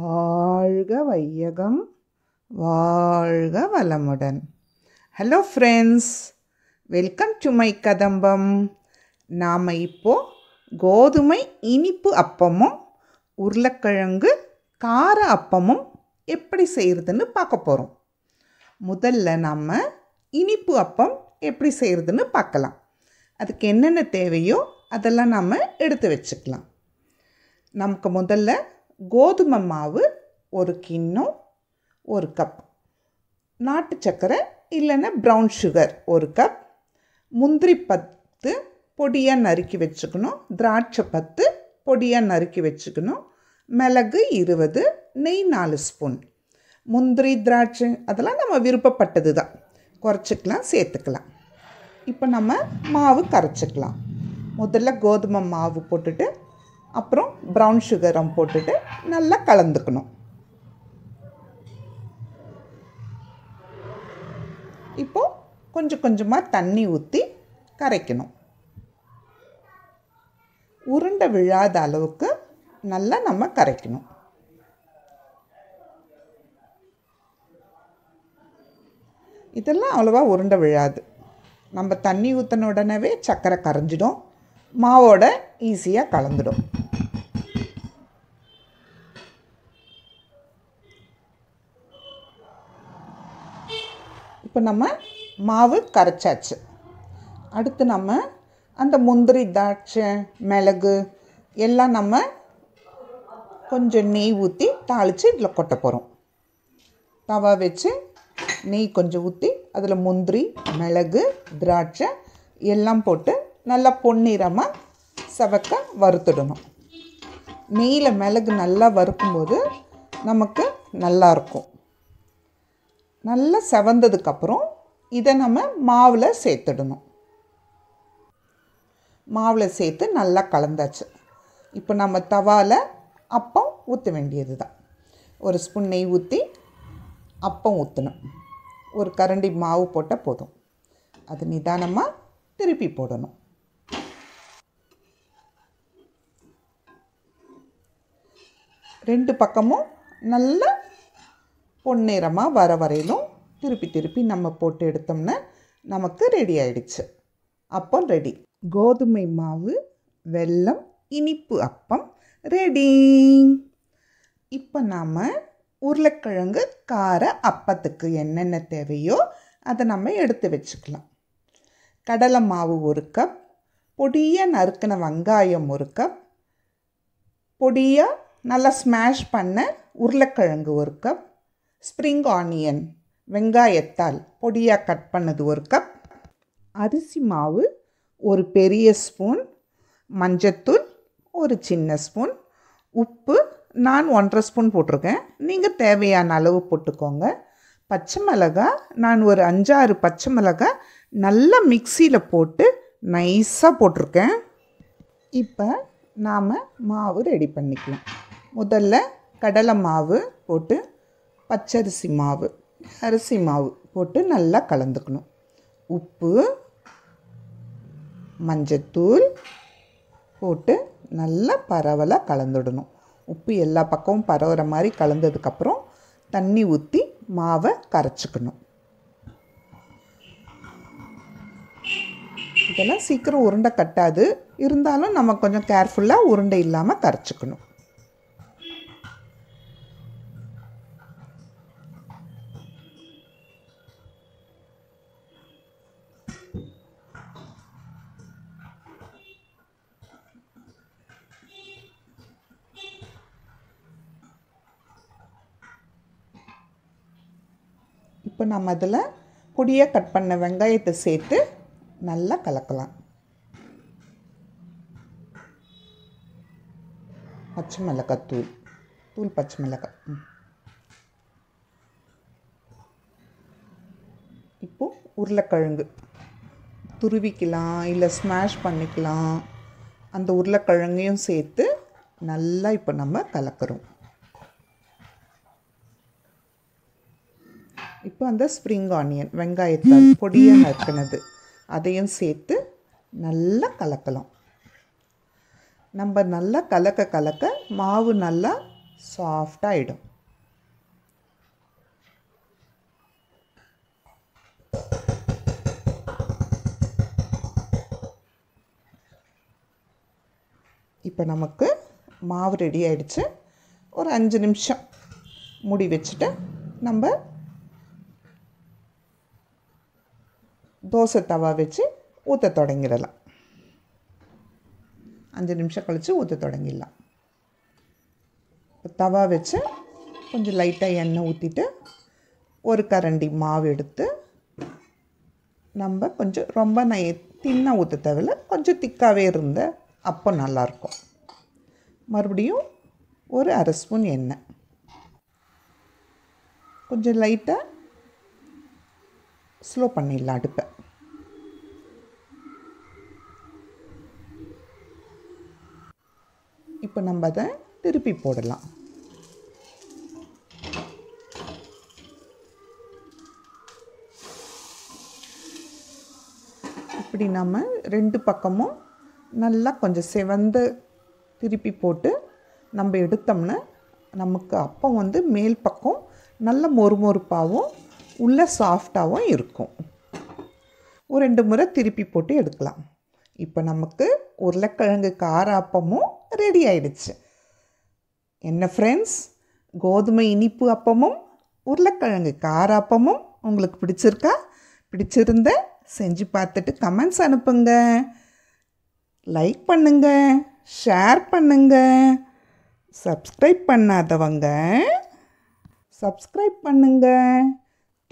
வாழ்க வையகம் வாழ்க வளமுடன் hello friends welcome to my கதம்பம் நாம் இப்போது கோதுமை இனிப்பு அப்பமும் உருளைக்கிழங்கு கார அப்பமும் எப்படி செய்கிறதுன்னு பார்க்க போகிறோம் முதல்ல நம்ம இனிப்பு அப்பம் எப்படி செய்கிறதுன்னு பார்க்கலாம் அதுக்கு என்னென்ன தேவையோ அதெல்லாம் நம்ம எடுத்து வச்சுக்கலாம் நமக்கு முதல்ல கோதுமை மாவு ஒரு கிண்ணம் ஒரு கப் நாட்டு சர்க்கரை இல்லைன்னா ப்ரௌன் சுகர் ஒரு கப் முந்திரி பத்து பொடியாக நறுக்கி வச்சுக்கணும் திராட்சை பத்து பொடியாக நறுக்கி வச்சுக்கணும் மிளகு இருபது நெய் நாலு ஸ்பூன் முந்திரி திராட்சை அதெல்லாம் நம்ம விருப்பப்பட்டது தான் குறைச்சிக்கலாம் சேர்த்துக்கலாம் இப்போ நம்ம மாவு கரைச்சிக்கலாம் முதல்ல கோதுமை மாவு போட்டுட்டு அப்புறம் ப்ரௌன் சுகரும் போட்டுட்டு நல்லா கலந்துக்கணும் இப்போது கொஞ்சம் கொஞ்சமாக தண்ணி ஊற்றி கரைக்கணும் உருண்டை விழாத அளவுக்கு நல்லா நம்ம கரைக்கணும் இதெல்லாம் அவ்வளோவா உருண்டை விழாது நம்ம தண்ணி ஊற்றின உடனே சக்கரை கரைஞ்சிடும் மாவோட ஈஸியாக கலந்துடும் இப்போ நம்ம மாவு கரைச்சாச்சு அடுத்து நம்ம அந்த முந்திரி திராட்சை மிளகு எல்லாம் நம்ம கொஞ்சம் நெய் ஊற்றி தாளித்து இதில் கொட்ட போகிறோம் தவா வச்சு நெய் கொஞ்சம் ஊற்றி அதில் முந்திரி மிளகு திராட்சை எல்லாம் போட்டு நல்லா பொன்னிறமாக செவக்க வறுத்துடணும் நெய்யில் மிளகு நல்லா வறுக்கும்போது நமக்கு நல்லாயிருக்கும் நல்லா செவந்ததுக்கப்புறம் இதை நம்ம மாவில் சேர்த்துடணும் மாவில் சேர்த்து நல்லா கலந்தாச்சு இப்போ நம்ம தவாவில் அப்பம் ஊற்ற வேண்டியது தான் ஒரு ஸ்பூன் நெய் ஊற்றி அப்பம் ஊற்றணும் ஒரு கரண்டி மாவு போட்டால் போதும் அது நிதானமாக திருப்பி போடணும் ரெண்டு பக்கமும் நல்லா பொன்னிறமாக வர வரையிலும் திருப்பி திருப்பி நம்ம போட்டு எடுத்தோம்னா நமக்கு ரெடி ஆயிடுச்சு அப்போ ரெடி கோதுமை மாவு வெல்லம் இனிப்பு அப்பம் ரெடி இப்போ நாம் உருளைக்கிழங்கு கார அப்பத்துக்கு என்னென்ன தேவையோ அதை நம்ம எடுத்து வச்சுக்கலாம் கடலை மாவு ஒரு கப் பொடியாக நறுக்கின வெங்காயம் ஒரு கப் பொடியாக நல்லா ஸ்மாஷ் பண்ண உருளைக்கிழங்கு ஒரு கப் ஸ்ப்ரிங் ஆனியன் வெங்காயத்தால் பொடியாக கட் பண்ணது ஒரு கப் அரிசி மாவு ஒரு பெரிய ஸ்பூன் மஞ்சத்தூள் ஒரு சின்ன ஸ்பூன் உப்பு நான் ஒன்றரை ஸ்பூன் போட்டிருக்கேன் நீங்கள் தேவையான அளவு போட்டுக்கோங்க பச்சை மிளகா நான் ஒரு அஞ்சாறு பச்சை மிளகா நல்லா மிக்சியில் போட்டு நைஸாக போட்டிருக்கேன் இப்போ நாம் மாவு ரெடி பண்ணிக்கலாம் முதல்ல கடலை மாவு போட்டு பச்சரிசி மாவு அரிசி மாவு போட்டு நல்லா கலந்துக்கணும் உப்பு மஞ்சத்தூள் போட்டு நல்லா பரவலாக கலந்துடணும் உப்பு எல்லா பக்கமும் பரவுற மாதிரி கலந்ததுக்கப்புறம் தண்ணி ஊற்றி மாவை கரைச்சிக்கணும் இதெல்லாம் சீக்கிரம் உருண்டை கட்டாது இருந்தாலும் நம்ம கொஞ்சம் கேர்ஃபுல்லாக உருண்டை இல்லாமல் கரைச்சிக்கணும் இப்போ நம்ம அதில் பொடியாக கட் பண்ண வெங்காயத்தை சேர்த்து நல்லா கலக்கலாம் பச்சை மிளகாய் தூள் தூள் பச்சை மிளகாய் இப்போது உருளைக்கிழங்கு துருவிக்கலாம் இல்லை ஸ்மாஷ் பண்ணிக்கலாம் அந்த உருளைக்கிழங்கையும் சேர்த்து நல்லா இப்போ நம்ம கலக்கிறோம் இப்போ அந்த ஸ்ப்ரிங் ஆனியன் வெங்காயத்தால் பொடியாக இருக்கிறது அதையும் சேர்த்து நல்லா கலக்கலாம் நம்ம நல்லா கலக்க கலக்க மாவு நல்லா சாஃப்டாகிடும் இப்போ நமக்கு மாவு ரெடி ஆகிடுச்சு ஒரு அஞ்சு நிமிஷம் முடி வச்சுட்டு நம்ம தோசை தவா வச்சு ஊற்ற தொடங்கிடலாம் அஞ்சு நிமிஷம் கழித்து ஊற்ற தொடங்கிடலாம் தவா வச்சு கொஞ்சம் லைட்டாக எண்ணெய் ஊற்றிட்டு ஒரு கரண்டி மாவு எடுத்து நம்ம கொஞ்சம் ரொம்ப நை தின்னாக ஊற்ற தேவையில்ல கொஞ்சம் திக்காகவே இருந்த அப்போ நல்லாயிருக்கும் மறுபடியும் ஒரு அரை ஸ்பூன் எண்ணெய் கொஞ்சம் லைட்டாக ஸ்லோ பண்ணிடலாம் அடுப்பை இப்போ நம்ம அதை திருப்பி போடலாம் இப்படி நம்ம ரெண்டு பக்கமும் நல்லா கொஞ்சம் செவந்து திருப்பி போட்டு நம்ம எடுத்தோம்னா நமக்கு அப்போ வந்து மேல் பக்கம் நல்ல மொறு மொறுப்பாகவும் உள்ளே சாஃப்டாகவும் இருக்கும் ஒரு ரெண்டு முறை திருப்பி போட்டு எடுக்கலாம் இப்போ நமக்கு உருளைக்கிழங்கு காராப்பமும் அப்பமும் ரெடி ஆயிடுச்சு என்ன ஃப்ரெண்ட்ஸ் கோதுமை இனிப்பு அப்பமும் உருளைக்கிழங்கு காராப்பமும் அப்பமும் உங்களுக்கு பிடிச்சிருக்கா பிடிச்சிருந்த செஞ்சு பார்த்துட்டு கமெண்ட்ஸ் அனுப்புங்க லைக் பண்ணுங்க ஷேர் பண்ணுங்க சப்ஸ்கிரைப் பண்ணாதவங்க சப்ஸ்கிரைப் பண்ணுங்க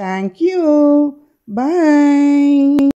தேங்க்யூ பாய்